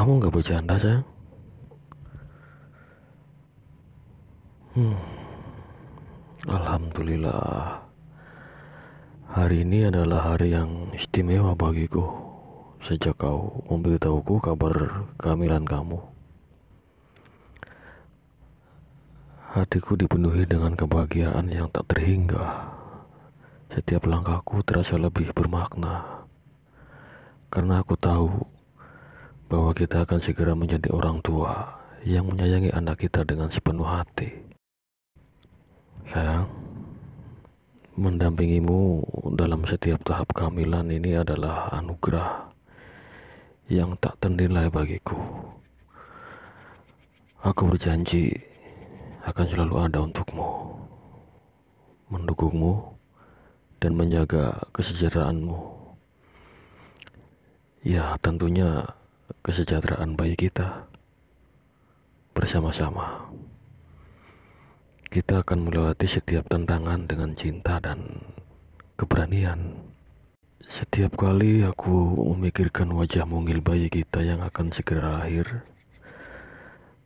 Kamu nggak bercanda, sayang? Hmm. Alhamdulillah. Hari ini adalah hari yang istimewa bagiku sejak kau memberitahuku kabar kehamilan kamu. Hatiku dipenuhi dengan kebahagiaan yang tak terhingga. Setiap langkahku terasa lebih bermakna. Karena aku tahu bahwa kita akan segera menjadi orang tua yang menyayangi anak kita dengan sepenuh hati. Sayang, mendampingimu dalam setiap tahap kehamilan ini adalah anugerah yang tak ternilai bagiku. Aku berjanji akan selalu ada untukmu, mendukungmu, dan menjaga kesejahteraanmu. Ya, tentunya kesejahteraan bayi kita. Bersama-sama, kita akan melewati setiap tantangan dengan cinta dan keberanian. Setiap kali aku memikirkan wajah mungil bayi kita yang akan segera lahir,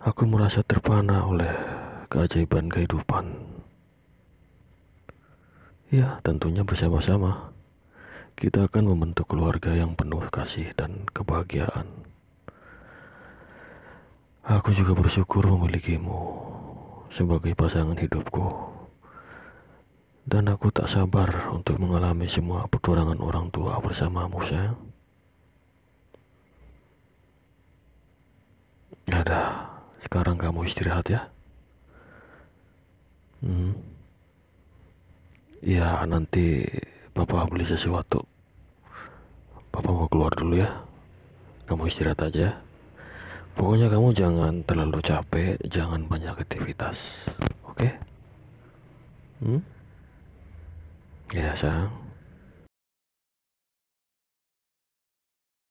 aku merasa terpana oleh keajaiban kehidupan. Ya, tentunya bersama-sama kita akan membentuk keluarga yang penuh kasih dan kebahagiaan. Aku juga bersyukur memilikimu sebagai pasangan hidupku. Dan aku tak sabar untuk mengalami semua perturangan orang tua bersamamu, sayang. Ada, sekarang kamu istirahat ya. Hmm. Ya, nanti papa beli sesuatu. Papa mau keluar dulu ya. Kamu istirahat aja ya. Pokoknya kamu jangan terlalu capek, jangan banyak aktivitas. Oke? Okay? Hmm? Ya, sayang.